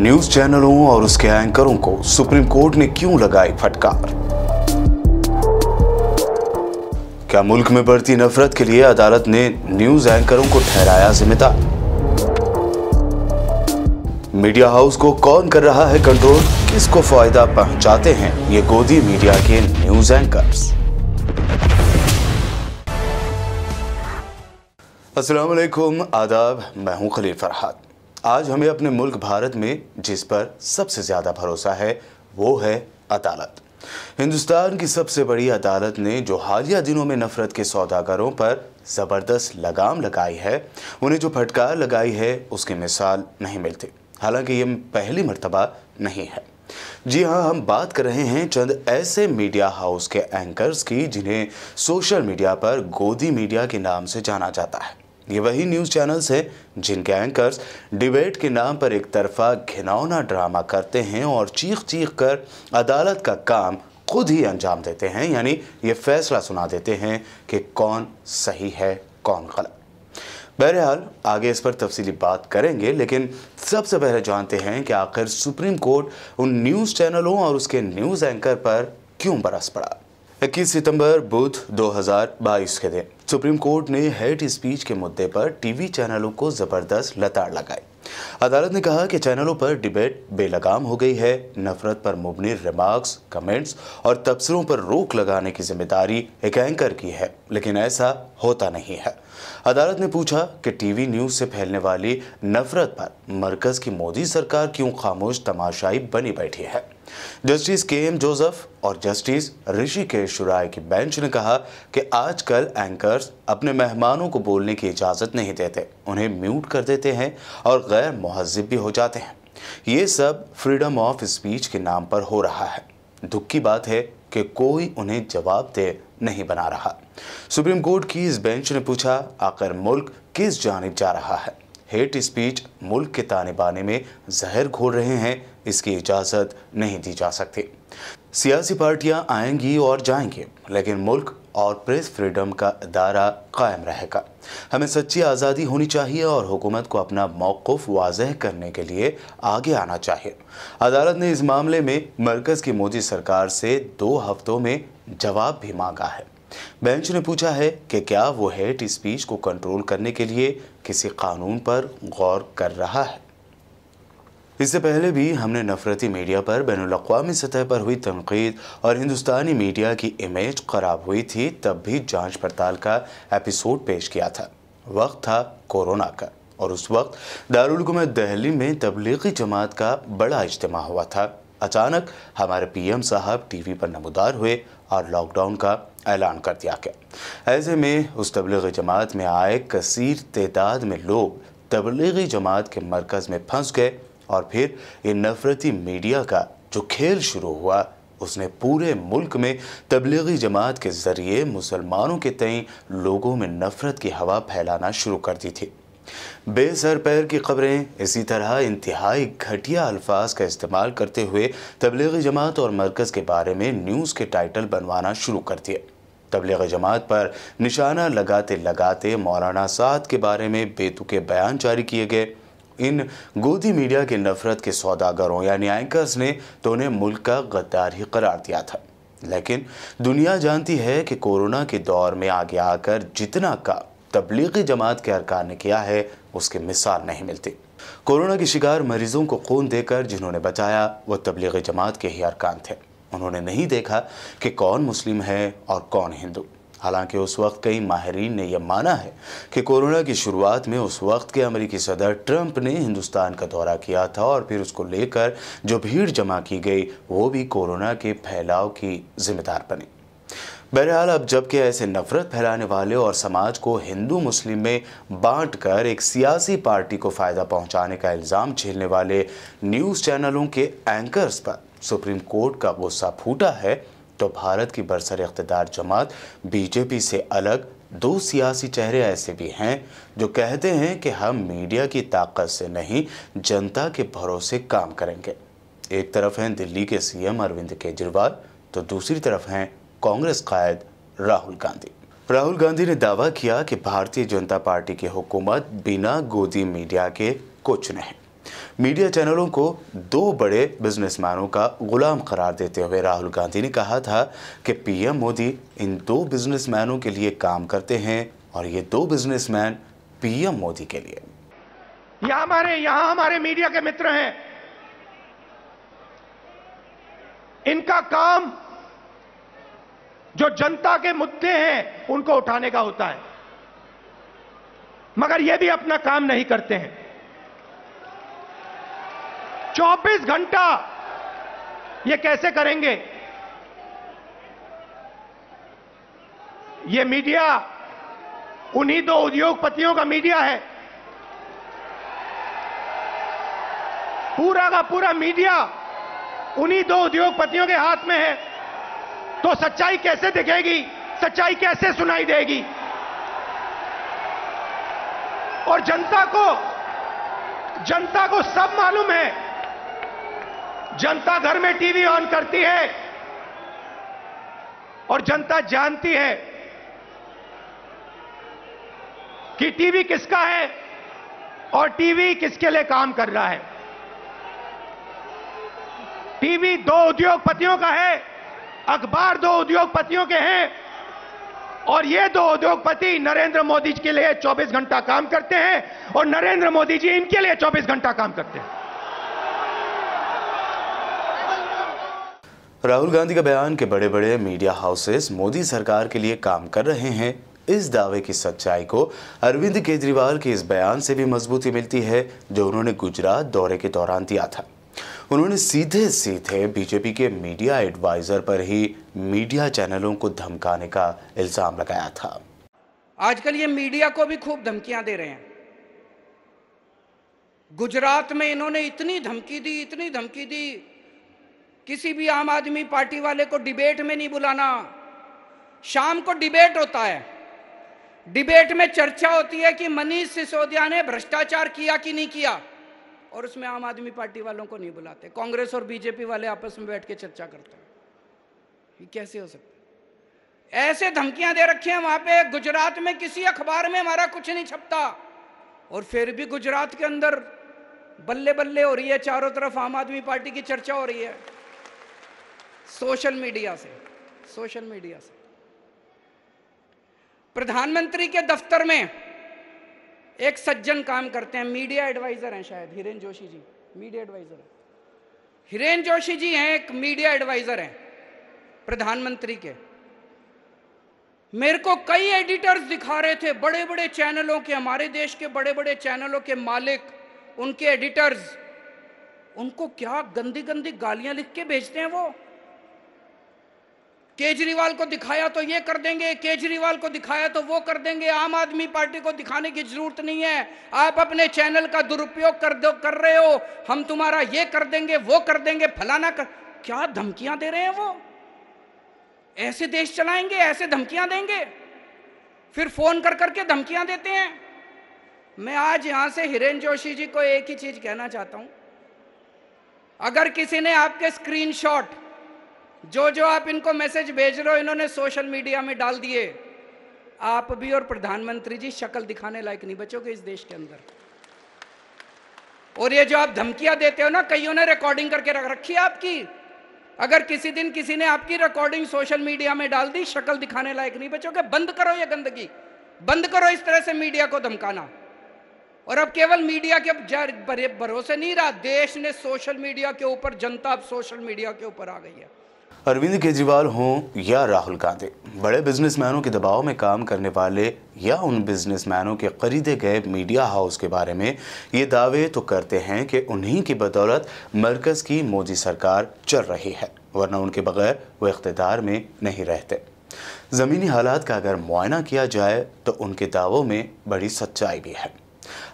news चैनलों और उसके एंकरों को सुप्रीम कोर्ट ने क्यों लगाई फटकार क्या मुल्क में बढ़ती नफरत के लिए अदालत ने न्यूज एंकरों को ठहराया जिम्मेदार मीडिया हाउस को कौन कर रहा है कंट्रोल किसको फायदा पहुंचाते हैं ये गोदी मीडिया के न्यूज एंकर्स असलम आदाब मैं हूं खलील फरहाद आज हमें अपने मुल्क भारत में जिस पर सबसे ज़्यादा भरोसा है वो है अदालत हिंदुस्तान की सबसे बड़ी अदालत ने जो हालिया दिनों में नफरत के सौदागरों पर ज़बरदस्त लगाम लगाई है उन्हें जो फटकार लगाई है उसकी मिसाल नहीं मिलती हालांकि ये पहली मरतबा नहीं है जी हाँ हम बात कर रहे हैं चंद ऐसे मीडिया हाउस के एंकर्स की जिन्हें सोशल मीडिया पर गोदी मीडिया के नाम से जाना जाता है ये वही न्यूज़ चैनल्स हैं जिनके एंकर्स डिबेट के नाम पर एक तरफा घिनौना ड्रामा करते हैं और चीख चीख कर अदालत का काम खुद ही अंजाम देते हैं यानी ये फैसला सुना देते हैं कि कौन सही है कौन गलत बहरहाल आगे इस पर तफसी बात करेंगे लेकिन सबसे पहले जानते हैं कि आखिर सुप्रीम कोर्ट उन न्यूज़ चैनलों और उसके न्यूज़ एंकर पर क्यों बरस पड़ा इक्कीस सितंबर बुध 2022 के दिन सुप्रीम कोर्ट ने हेट स्पीच के मुद्दे पर टीवी चैनलों को ज़बरदस्त लताड़ लगाई अदालत ने कहा कि चैनलों पर डिबेट बेलगाम हो गई है नफरत पर मुबनी रिमार्क्स कमेंट्स और तबसरों पर रोक लगाने की जिम्मेदारी एक एंकर की है लेकिन ऐसा होता नहीं है अदालत ने पूछा कि टीवी न्यूज से फैलने वाली नफरत पर मरकज की मोदी सरकार क्यों खामोश तमाशाई बनी बैठी है जस्टिस के एम जोसेफ और जस्टिस ऋषिकेश राय की बेंच ने कहा कि आजकल एंकर्स अपने मेहमानों को बोलने की इजाज़त नहीं देते उन्हें म्यूट कर देते हैं और गैर महजब भी हो जाते हैं ये सब फ्रीडम ऑफ स्पीच के नाम पर हो रहा है दुख की बात है कि कोई उन्हें जवाब दे नहीं बना रहा सुप्रीम कोर्ट की इस बेंच ने पूछा आखिर मुल्क किस जानब जा रहा है हेट स्पीच मुल्क के ताने बाने में जहर घोल रहे हैं इसकी इजाज़त नहीं दी जा सकती सियासी पार्टियां आएंगी और जाएंगी लेकिन मुल्क और प्रेस फ्रीडम का अदारा कायम रहेगा हमें सच्ची आज़ादी होनी चाहिए और हुकूमत को अपना मौक़ वाजह करने के लिए आगे आना चाहिए अदालत ने इस मामले में मरकज़ की मोदी सरकार से दो हफ्तों में जवाब भी मांगा है बेंच ने पूछा है कि क्या वो हेट स्पीच को कंट्रोल करने के लिए किसी कानून पर गौर कर रहा है इससे पहले भी हमने नफरती मीडिया पर बैन अवी सतह पर हुई तनकीद और हिंदुस्तानी मीडिया की इमेज खराब हुई थी तब भी जांच पड़ताल का एपिसोड पेश किया था वक्त था कोरोना का और उस वक्त दारुलकूमत दहली में तबलीगी जमात का बड़ा इज्तम हुआ था अचानक हमारे पीएम साहब टीवी पर नमदार हुए और लॉकडाउन का ऐलान कर दिया गया ऐसे में उस तबलीगी जमात में आए कसर तदाद में लोग तबलीगी जमात के मरकज़ में फंस गए और फिर ये नफरती मीडिया का जो खेल शुरू हुआ उसने पूरे मुल्क में तबलीगी जमात के ज़रिए मुसलमानों के तई लोगों में नफरत की हवा फैलाना शुरू कर दी थी बेसर पैर की खबरें इसी तरह इंतहाई घटिया अल्फाज का इस्तेमाल करते हुए तबलीगी जमात और मरकज़ के बारे में न्यूज़ के टाइटल बनवाना शुरू कर दिए तबलीग जमात पर निशाना लगाते लगाते मौलाना साद के बारे में बेतुके बयान जारी किए गए इन गोदी मीडिया के नफरत के सौदागरों यानी एंकर्स ने तो उन्हें मुल्क का गद्दार ही करार दिया था लेकिन दुनिया जानती है कि कोरोना के दौर में आगे आकर जितना का तबलीगी जमात के अरकान ने किया है उसकी मिसाल नहीं मिलती कोरोना के शिकार मरीजों को खून देकर जिन्होंने बचाया वो तबलीगी जमात के ही अरकान थे उन्होंने नहीं देखा कि कौन मुस्लिम है और कौन हिंदू हालांकि उस वक्त कई माहरीन ने यह माना है कि कोरोना की शुरुआत में उस वक्त के अमरीकी सदर ट्रंप ने हिंदुस्तान का दौरा किया था और फिर उसको लेकर जो भीड़ जमा की गई वो भी कोरोना के फैलाव की जिम्मेदार बनी बहरहाल अब जबकि ऐसे नफरत फैलाने वाले और समाज को हिंदू मुस्लिम में बांटकर कर एक सियासी पार्टी को फ़ायदा पहुंचाने का इल्ज़ाम झेलने वाले न्यूज़ चैनलों के एंकर्स पर सुप्रीम कोर्ट का गुस्सा फूटा है तो भारत की बरसर इकतदार जमात बीजेपी से अलग दो सियासी चेहरे ऐसे भी हैं जो कहते हैं कि हम मीडिया की ताकत से नहीं जनता के भरोसे काम करेंगे एक तरफ हैं दिल्ली के सीएम अरविंद केजरीवाल तो दूसरी तरफ हैं कांग्रेस कायद राहुल गांधी राहुल गांधी ने दावा किया कि भारतीय जनता पार्टी की हुकूमत बिना गोदी मीडिया के कुछ नहीं मीडिया चैनलों को दो बड़े बिजनेसमैनों का गुलाम करार देते हुए राहुल गांधी ने कहा था कि पीएम मोदी इन दो बिजनेसमैनों के लिए काम करते हैं और ये दो बिजनेसमैन पीएम मोदी के लिए यहां हमारे यहां हमारे मीडिया के मित्र हैं इनका काम जो जनता के मुद्दे हैं उनको उठाने का होता है मगर ये भी अपना काम नहीं करते हैं 24 घंटा ये कैसे करेंगे ये मीडिया उन्हीं दो उद्योगपतियों का मीडिया है पूरा का पूरा मीडिया उन्हीं दो उद्योगपतियों के हाथ में है तो सच्चाई कैसे दिखेगी सच्चाई कैसे सुनाई देगी और जनता को जनता को सब मालूम है जनता घर में टीवी ऑन करती है और जनता जानती है कि टीवी किसका है और टीवी किसके लिए काम कर रहा है टीवी दो उद्योगपतियों का है अखबार दो उद्योगपतियों के हैं और ये दो उद्योगपति नरेंद्र मोदी जी के लिए 24 घंटा काम करते हैं और नरेंद्र मोदी जी इनके लिए 24 घंटा काम करते हैं राहुल गांधी का बयान के बड़े बड़े मीडिया हाउसेस मोदी सरकार के लिए काम कर रहे हैं इस दावे की सच्चाई को अरविंद केजरीवाल के इस बयान से भी मजबूती मिलती है जो उन्होंने गुजरात दौरे के दौरान दिया था उन्होंने सीधे सीधे बीजेपी के मीडिया एडवाइजर पर ही मीडिया चैनलों को धमकाने का इल्जाम लगाया था आजकल ये मीडिया को भी खूब धमकियां दे रहे हैं गुजरात में इन्होंने इतनी धमकी दी इतनी धमकी दी किसी भी आम आदमी पार्टी वाले को डिबेट में नहीं बुलाना शाम को डिबेट होता है डिबेट में चर्चा होती है कि मनीष सिसोदिया ने भ्रष्टाचार किया कि नहीं किया और उसमें आम आदमी पार्टी वालों को नहीं बुलाते कांग्रेस और बीजेपी वाले आपस में बैठ के चर्चा करते हैं कैसे हो सकता ऐसे धमकियां दे रखी हैं वहां पे गुजरात में किसी अखबार में हमारा कुछ नहीं छपता और फिर भी गुजरात के अंदर बल्ले बल्ले हो रही है चारों तरफ आम आदमी पार्टी की चर्चा हो रही है सोशल मीडिया से सोशल मीडिया से प्रधानमंत्री के दफ्तर में एक सज्जन काम करते हैं मीडिया एडवाइजर हैं शायद हिरेन जोशी जी मीडिया एडवाइजर है हिरेन जोशी जी हैं एक मीडिया एडवाइजर हैं प्रधानमंत्री के मेरे को कई एडिटर्स दिखा रहे थे बड़े बड़े चैनलों के हमारे देश के बड़े बड़े चैनलों के मालिक उनके एडिटर्स उनको क्या गंदी गंदी गालियां लिख के भेजते हैं वो केजरीवाल को दिखाया तो ये कर देंगे केजरीवाल को दिखाया तो वो कर देंगे आम आदमी पार्टी को दिखाने की जरूरत नहीं है आप अपने चैनल का दुरुपयोग कर दो कर रहे हो हम तुम्हारा ये कर देंगे वो कर देंगे फलाना कर क्या धमकियां दे रहे हैं वो ऐसे देश चलाएंगे ऐसे धमकियां देंगे फिर फोन कर करके धमकियां देते हैं मैं आज यहां से हिरेन जोशी जी को एक ही चीज कहना चाहता हूं अगर किसी ने आपके स्क्रीनशॉट जो जो आप इनको मैसेज भेज रहे हो इन्होंने सोशल मीडिया में डाल दिए आप भी और प्रधानमंत्री जी शक्ल दिखाने लायक नहीं बचोगे इस देश के अंदर और ये जो आप धमकियां देते हो ना कईयों ने रिकॉर्डिंग करके रख रखी है आपकी अगर किसी दिन किसी ने आपकी रिकॉर्डिंग सोशल मीडिया में डाल दी शक्ल दिखाने लायक नहीं बचोगे बंद करो ये गंदगी बंद करो इस तरह से मीडिया को धमकाना और अब केवल मीडिया के भरोसे नहीं रहा देश ने सोशल मीडिया के ऊपर जनता अब सोशल मीडिया के ऊपर आ गई है अरविंद केजरीवाल हों या राहुल गांधी बड़े बिजनेसमैनों के दबाव में काम करने वाले या उन बिजनेसमैनों के खरीदे गए मीडिया हाउस के बारे में ये दावे तो करते हैं कि उन्हीं की बदौलत मरकज़ की मोदी सरकार चल रही है वरना उनके बगैर वो इकतदार में नहीं रहते ज़मीनी हालात का अगर मुआयना किया जाए तो उनके दावों में बड़ी सच्चाई भी है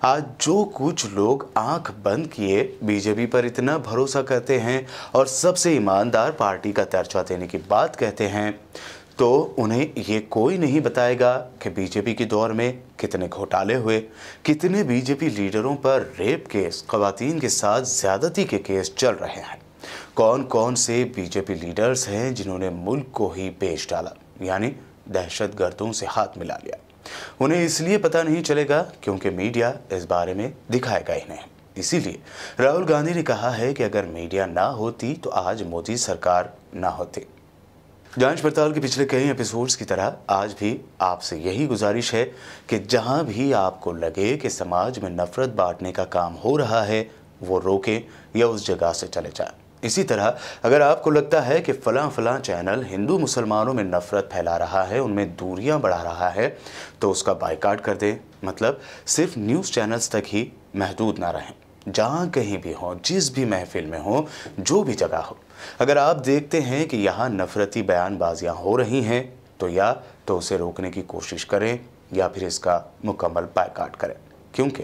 आज जो कुछ लोग आंख बंद किए बीजेपी पर इतना भरोसा करते हैं और सबसे ईमानदार पार्टी का दर्जा देने की बात कहते हैं तो उन्हें ये कोई नहीं बताएगा कि बीजेपी के दौर में कितने घोटाले हुए कितने बीजेपी लीडरों पर रेप केस खुतिन के साथ ज़्यादती के केस चल रहे हैं कौन कौन से बीजेपी लीडर्स हैं जिन्होंने मुल्क को ही बेच डाला यानी दहशत गर्दों से हाथ मिला लिया उन्हें इसलिए पता नहीं चलेगा क्योंकि मीडिया इस बारे में दिखाएगा ही नहीं इसीलिए राहुल गांधी ने कहा है कि अगर मीडिया ना होती तो आज मोदी सरकार ना होती जांच पड़ताल के पिछले कई एपिसोड्स की तरह आज भी आपसे यही गुजारिश है कि जहां भी आपको लगे कि समाज में नफरत बांटने का काम हो रहा है वो रोकें या उस जगह से चले जाएं इसी तरह अगर आपको लगता है कि फ़लाँ फ़लाँ चैनल हिंदू मुसलमानों में नफ़रत फैला रहा है उनमें दूरियां बढ़ा रहा है तो उसका बाइकाट कर दें मतलब सिर्फ न्यूज़ चैनल्स तक ही महदूद ना रहें जहाँ कहीं भी हों जिस भी महफिल में हों जो भी जगह हो अगर आप देखते हैं कि यहाँ नफ़रती बयानबाजियाँ हो रही हैं तो या तो उसे रोकने की कोशिश करें या फिर इसका मुकम्मल बाइकाट करें क्योंकि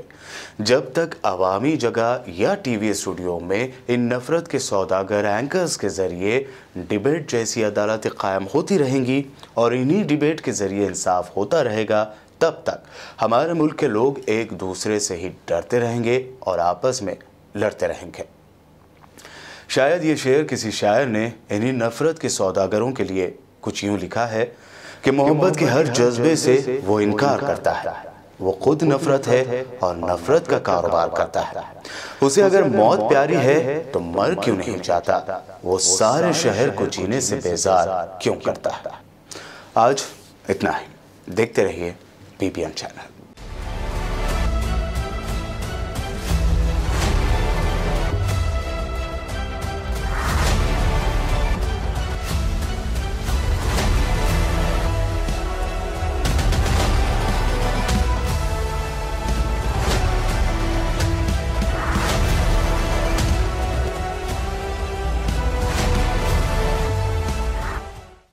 जब तक अवामी जगह या टीवी स्टूडियो में इन नफरत के सौदागर एंकर्स के ज़रिए डिबेट जैसी अदालतें कायम होती रहेंगी और इन्हीं डिबेट के ज़रिए इंसाफ होता रहेगा तब तक हमारे मुल्क के लोग एक दूसरे से ही डरते रहेंगे और आपस में लड़ते रहेंगे शायद ये शेर किसी शायर ने इन्हीं नफरत के सौदागरों के लिए कुछ यूं लिखा है कि मोहब्बत के हर जज्बे से वो इनकार करता है वो खुद नफरत है और नफरत का कारोबार करता है उसे अगर मौत प्यारी है तो मर क्यों नहीं चाहता वो सारे शहर को जीने से बेजार क्यों करता है आज इतना ही देखते रहिए बीबीएन चैनल